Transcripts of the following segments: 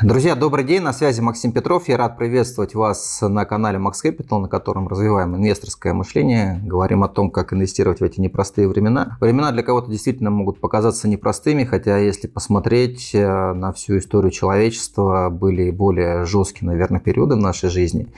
Друзья, добрый день, на связи Максим Петров. Я рад приветствовать вас на канале Max Capital, на котором развиваем инвесторское мышление, говорим о том, как инвестировать в эти непростые времена. Времена для кого-то действительно могут показаться непростыми, хотя если посмотреть э, на всю историю человечества, были более жесткие, наверное, периоды в нашей жизни.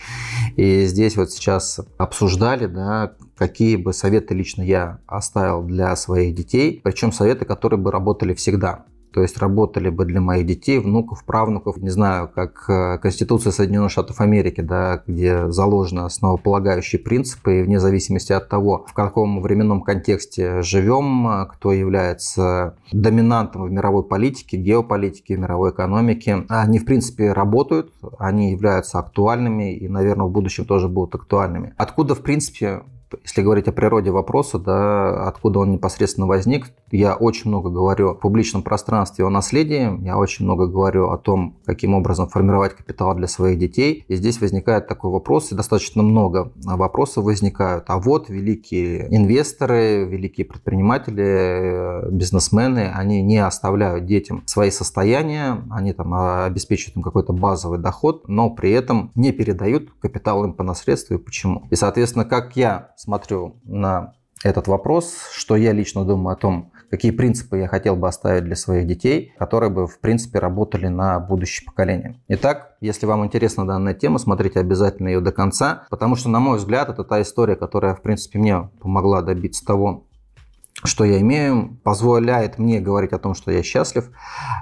И здесь вот сейчас обсуждали, да, какие бы советы лично я оставил для своих детей, причем советы, которые бы работали всегда то есть работали бы для моих детей, внуков, правнуков, не знаю, как э, Конституция Соединенных Штатов Америки, да, где заложены основополагающие принципы, и вне зависимости от того, в каком временном контексте живем, э, кто является доминантом в мировой политике, геополитике, мировой экономике, они, в принципе, работают, они являются актуальными и, наверное, в будущем тоже будут актуальными. Откуда, в принципе, если говорить о природе вопроса, да, откуда он непосредственно возник, я очень много говорю в публичном пространстве о наследии, я очень много говорю о том, каким образом формировать капитал для своих детей. И здесь возникает такой вопрос, и достаточно много вопросов возникают. А вот великие инвесторы, великие предприниматели, э, бизнесмены, они не оставляют детям свои состояния, они там а, обеспечивают им какой-то базовый доход, но при этом не передают капитал им по наследству и почему. И, соответственно, как я смотрю на этот вопрос, что я лично думаю о том, какие принципы я хотел бы оставить для своих детей, которые бы, в принципе, работали на будущее поколение. Итак, если вам интересна данная тема, смотрите обязательно ее до конца, потому что, на мой взгляд, это та история, которая, в принципе, мне помогла добиться того, что я имею, позволяет мне говорить о том, что я счастлив.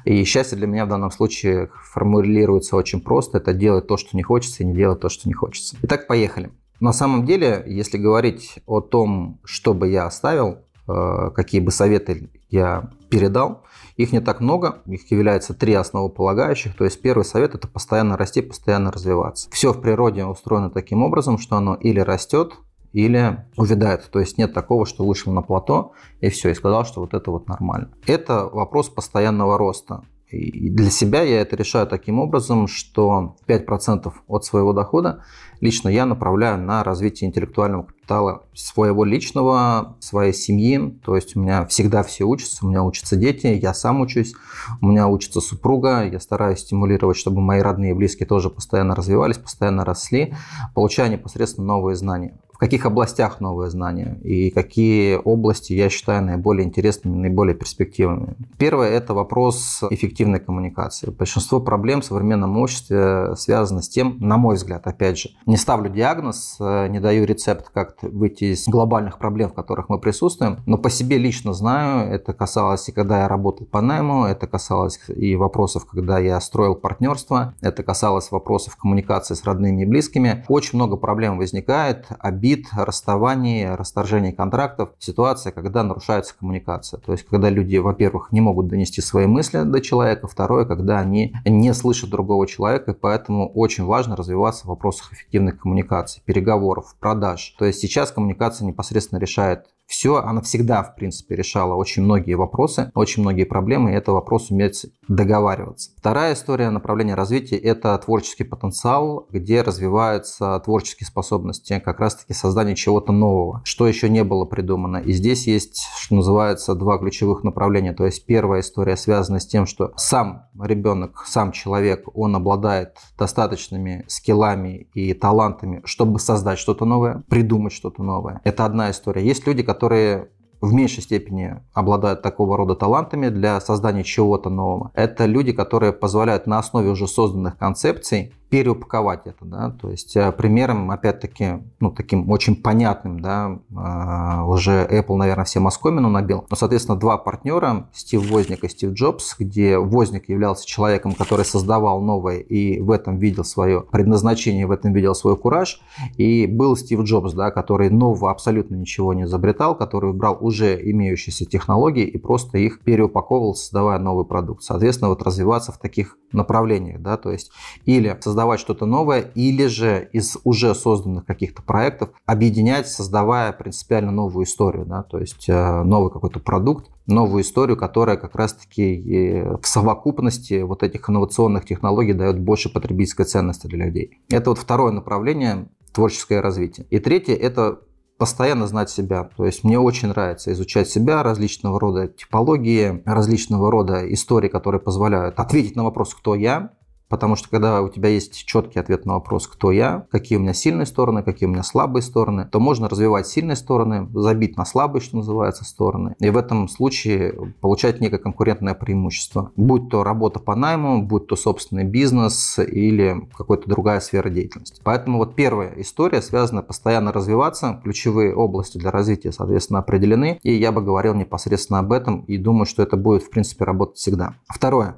И счастье для меня в данном случае формулируется очень просто. Это делать то, что не хочется, и не делать то, что не хочется. Итак, поехали. На самом деле, если говорить о том, что бы я оставил, э, какие бы советы я передал, их не так много, их является три основополагающих. То есть первый совет – это постоянно расти, постоянно развиваться. Все в природе устроено таким образом, что оно или растет, или увядает. То есть нет такого, что вышел на плато и все, и сказал, что вот это вот нормально. Это вопрос постоянного роста. И для себя я это решаю таким образом, что 5% от своего дохода лично я направляю на развитие интеллектуального капитала своего личного, своей семьи. То есть у меня всегда все учатся, у меня учатся дети, я сам учусь, у меня учится супруга. Я стараюсь стимулировать, чтобы мои родные и близкие тоже постоянно развивались, постоянно росли, получая непосредственно новые знания каких областях новые знания и какие области я считаю наиболее интересными, наиболее перспективными. Первое – это вопрос эффективной коммуникации. Большинство проблем в современном обществе связано с тем, на мой взгляд, опять же, не ставлю диагноз, не даю рецепт, как выйти из глобальных проблем, в которых мы присутствуем, но по себе лично знаю, это касалось и когда я работал по найму, это касалось и вопросов, когда я строил партнерство, это касалось вопросов коммуникации с родными и близкими. Очень много проблем возникает, обид, обид, расставаний, расторжений контрактов ситуация, когда нарушается коммуникация. То есть, когда люди, во-первых, не могут донести свои мысли до человека, второе, когда они не слышат другого человека, и поэтому очень важно развиваться в вопросах эффективной коммуникации, переговоров, продаж. То есть сейчас коммуникация непосредственно решает все, она всегда, в принципе, решала очень многие вопросы, очень многие проблемы, и это вопрос уметь договариваться. Вторая история направления развития – это творческий потенциал, где развиваются творческие способности, как раз-таки создание чего-то нового, что еще не было придумано. И здесь есть, что называется, два ключевых направления. То есть первая история связана с тем, что сам ребенок, сам человек, он обладает достаточными скиллами и талантами, чтобы создать что-то новое, придумать что-то новое. Это одна история. Есть люди, которые которые в меньшей степени обладают такого рода талантами для создания чего-то нового. Это люди, которые позволяют на основе уже созданных концепций переупаковать это, да, то есть э, примером, опять-таки, ну, таким очень понятным, да, э, уже Apple, наверное, все оскомину набил, но, соответственно, два партнера, Стив Возник и Стив Джобс, где Возник являлся человеком, который создавал новое и в этом видел свое предназначение, в этом видел свой кураж, и был Стив Джобс, да, который нового абсолютно ничего не изобретал, который брал уже имеющиеся технологии и просто их переупаковывал, создавая новый продукт. Соответственно, вот развиваться в таких направлениях, да, то есть или создавать создавать что-то новое или же из уже созданных каких-то проектов объединять, создавая принципиально новую историю, да, то есть э, новый какой-то продукт, новую историю, которая как раз-таки э, в совокупности вот этих инновационных технологий дает больше потребительской ценности для людей. Это вот второе направление творческое развитие. И третье – это постоянно знать себя. То есть мне очень нравится изучать себя, различного рода типологии, различного рода истории, которые позволяют ответить на вопрос, кто я, Потому что когда у тебя есть четкий ответ на вопрос, кто я, какие у меня сильные стороны, какие у меня слабые стороны, то можно развивать сильные стороны, забить на слабые, что называется, стороны. И в этом случае получать некое конкурентное преимущество. Будь то работа по найму, будь то собственный бизнес или какая-то другая сфера деятельности. Поэтому вот первая история связана постоянно развиваться, ключевые области для развития, соответственно, определены. И я бы говорил непосредственно об этом и думаю, что это будет, в принципе, работать всегда. Второе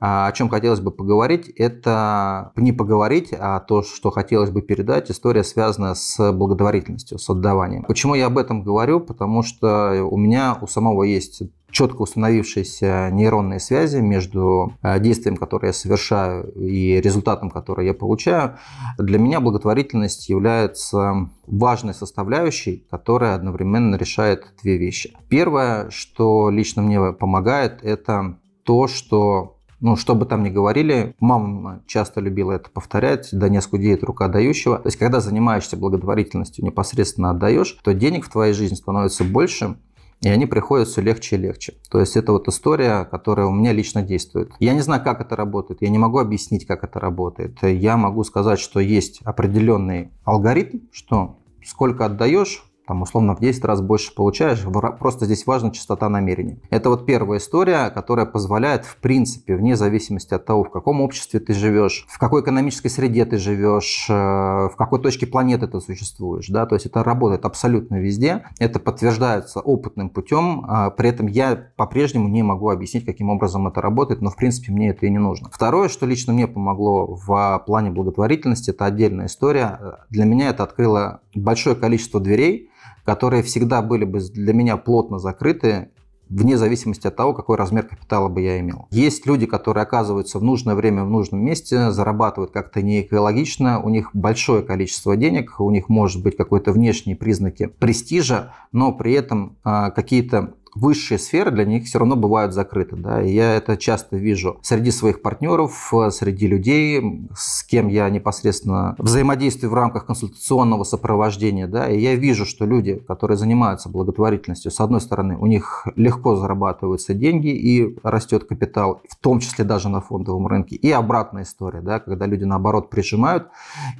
а о чем хотелось бы поговорить, это не поговорить, а то, что хотелось бы передать, история связана с благотворительностью, с отдаванием. Почему я об этом говорю? Потому что у меня у самого есть четко установившиеся нейронные связи между э, действием, которое я совершаю, и результатом, который я получаю, для меня благотворительность является важной составляющей, которая одновременно решает две вещи. Первое, что лично мне помогает, это то, что ну, что бы там ни говорили, мама часто любила это повторять, да не скудеет рука дающего. То есть, когда занимаешься благотворительностью, непосредственно отдаешь, то денег в твоей жизни становится больше, и они приходят все легче и легче. То есть это вот история, которая у меня лично действует. Я не знаю, как это работает, я не могу объяснить, как это работает. Я могу сказать, что есть определенный алгоритм, что сколько отдаешь, там условно в 10 раз больше получаешь. Просто здесь важна частота намерений. Это вот первая история, которая позволяет, в принципе, вне зависимости от того, в каком обществе ты живешь, в какой экономической среде ты живешь, э, в какой точке планеты ты существуешь, да, то есть это работает абсолютно везде, это подтверждается опытным путем, а при этом я по-прежнему не могу объяснить, каким образом это работает, но в принципе мне это и не нужно. Второе, что лично мне помогло в плане благотворительности, это отдельная история. Для меня это открыло большое количество дверей, которые всегда были бы для меня плотно закрыты, вне зависимости от того, какой размер капитала бы я имел. Есть люди, которые оказываются в нужное время в нужном месте, зарабатывают как-то не экологично, у них большое количество денег, у них может быть какой-то внешние признаки престижа, но при этом э, какие-то высшие сферы для них все равно бывают закрыты. Да? И я это часто вижу среди своих партнеров, среди людей, с кем я непосредственно взаимодействую в рамках консультационного сопровождения. Да? И я вижу, что люди, которые занимаются благотворительностью, с одной стороны, у них легко зарабатываются деньги и растет капитал, в том числе даже на фондовом рынке. И обратная история, да? когда люди наоборот прижимают,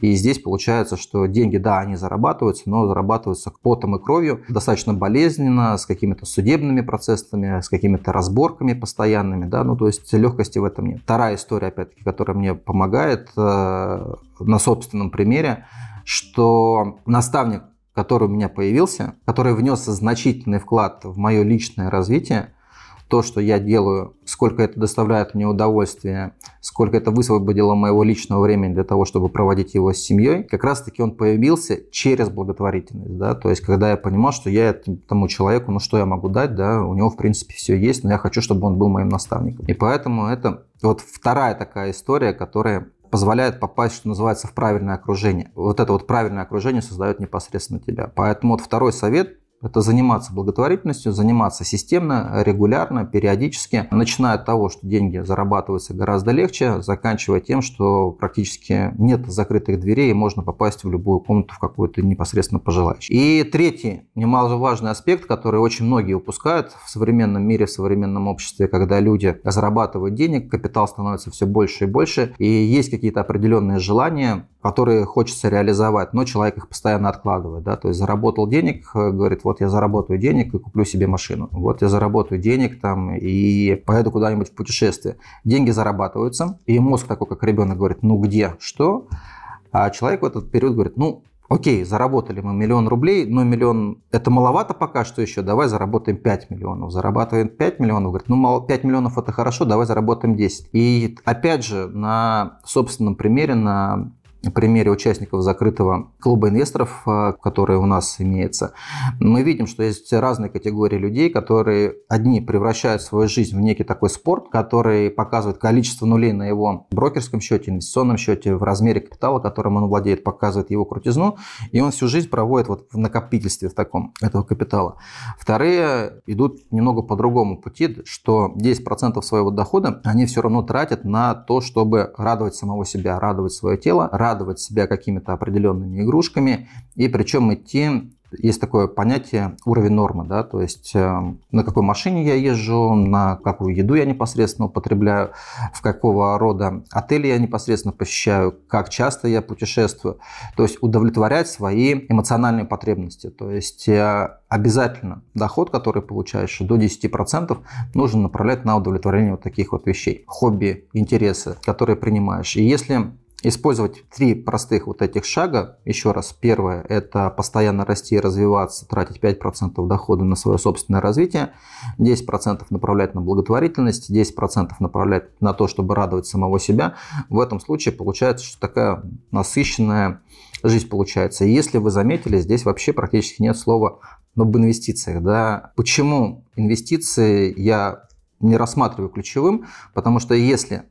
и здесь получается, что деньги, да, они зарабатываются, но зарабатываются потом и кровью, достаточно болезненно, с какими-то судебными административными процессами, с какими-то разборками постоянными, да, ну, то есть легкости в этом нет. Вторая история, опять-таки, которая мне помогает э, на собственном примере, что наставник, который у меня появился, который внес значительный вклад в мое личное развитие, то, что я делаю, сколько это доставляет мне удовольствия, сколько это высвободило моего личного времени для того, чтобы проводить его с семьей, как раз-таки он появился через благотворительность, да, то есть когда я понимал, что я тому человеку, ну что я могу дать, да, у него в принципе все есть, но я хочу, чтобы он был моим наставником. И поэтому это вот вторая такая история, которая позволяет попасть, что называется, в правильное окружение. Вот это вот правильное окружение создает непосредственно тебя. Поэтому вот второй совет это заниматься благотворительностью, заниматься системно, регулярно, периодически, начиная от того, что деньги зарабатываются гораздо легче, заканчивая тем, что практически нет закрытых дверей и можно попасть в любую комнату, в какую ты непосредственно пожелаешь. И третий немаловажный аспект, который очень многие упускают в современном мире, в современном обществе, когда люди зарабатывают денег, капитал становится все больше и больше, и есть какие-то определенные желания, которые хочется реализовать, но человек их постоянно откладывает, да, то есть заработал денег, э, говорит, вот я заработаю денег и куплю себе машину, вот я заработаю денег там и поеду куда-нибудь в путешествие. Деньги зарабатываются, и мозг такой, как ребенок, говорит, ну где, что? А человек в этот период говорит, ну окей, заработали мы миллион рублей, но миллион это маловато пока что еще, давай заработаем 5 миллионов. Зарабатываем 5 миллионов, говорит, ну 5 миллионов это хорошо, давай заработаем 10. И опять же, на собственном примере, на примере участников закрытого клуба инвесторов, э, которые у нас имеются, мы видим, что есть разные категории людей, которые одни превращают свою жизнь в некий такой спорт, который показывает количество нулей на его брокерском счете, инвестиционном счете, в размере капитала, которым он владеет, показывает его крутизну, и он всю жизнь проводит вот в накопительстве в таком этого капитала. Вторые идут немного по другому пути, что 10% своего дохода они все равно тратят на то, чтобы радовать самого себя, радовать свое тело, радовать себя какими-то определенными играми, игрушками, и причем идти есть такое понятие уровень нормы, да, то есть э, на какой машине я езжу, на какую еду я непосредственно употребляю, в какого рода отели я непосредственно посещаю, как часто я путешествую, то есть удовлетворять свои эмоциональные потребности, то есть э, обязательно доход, который получаешь до 10%, нужно направлять на удовлетворение вот таких вот вещей, хобби, интересы, которые принимаешь. И если использовать три простых вот этих шага. Еще раз, первое – это постоянно расти и развиваться, тратить 5% дохода на свое собственное развитие, 10% направлять на благотворительность, 10% направлять на то, чтобы радовать самого себя. В этом случае получается, что такая насыщенная жизнь получается. И если вы заметили, здесь вообще практически нет слова об инвестициях. Да? Почему инвестиции я не рассматриваю ключевым? Потому что если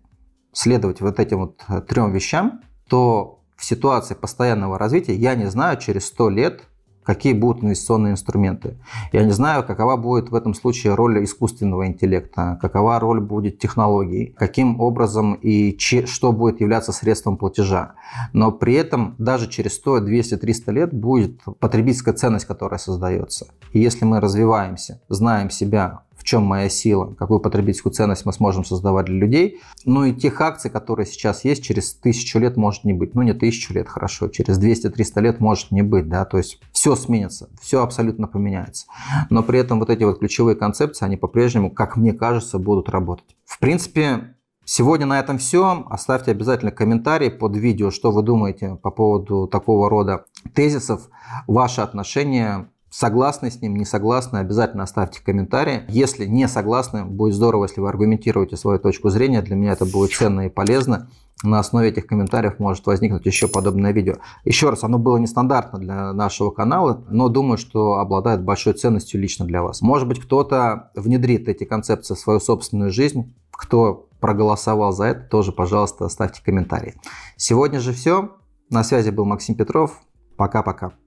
следовать вот этим вот э, трем вещам, то в ситуации постоянного развития я не знаю через 100 лет, какие будут инвестиционные инструменты. Я не знаю, какова будет в этом случае роль искусственного интеллекта, какова роль будет технологий, каким образом и че, что будет являться средством платежа. Но при этом даже через 100, 200, 300 лет будет потребительская ценность, которая создается. И если мы развиваемся, знаем себя, в чем моя сила, какую потребительскую ценность мы сможем создавать для людей. Ну и тех акций, которые сейчас есть, через тысячу лет может не быть. Ну не тысячу лет, хорошо, через 200-300 лет может не быть, да, то есть все сменится, все абсолютно поменяется. Но при этом вот эти вот ключевые концепции, они по-прежнему, как мне кажется, будут работать. В принципе, Сегодня на этом все. Оставьте обязательно комментарий под видео, что вы думаете по поводу такого рода тезисов, ваше отношение Согласны с ним, не согласны, обязательно оставьте комментарии. Если не согласны, будет здорово, если вы аргументируете свою точку зрения. Для меня это будет ценно и полезно. На основе этих комментариев может возникнуть еще подобное видео. Еще раз, оно было нестандартно для нашего канала, но думаю, что обладает большой ценностью лично для вас. Может быть, кто-то внедрит эти концепции в свою собственную жизнь. Кто проголосовал за это, тоже, пожалуйста, оставьте комментарии. Сегодня же все. На связи был Максим Петров. Пока-пока.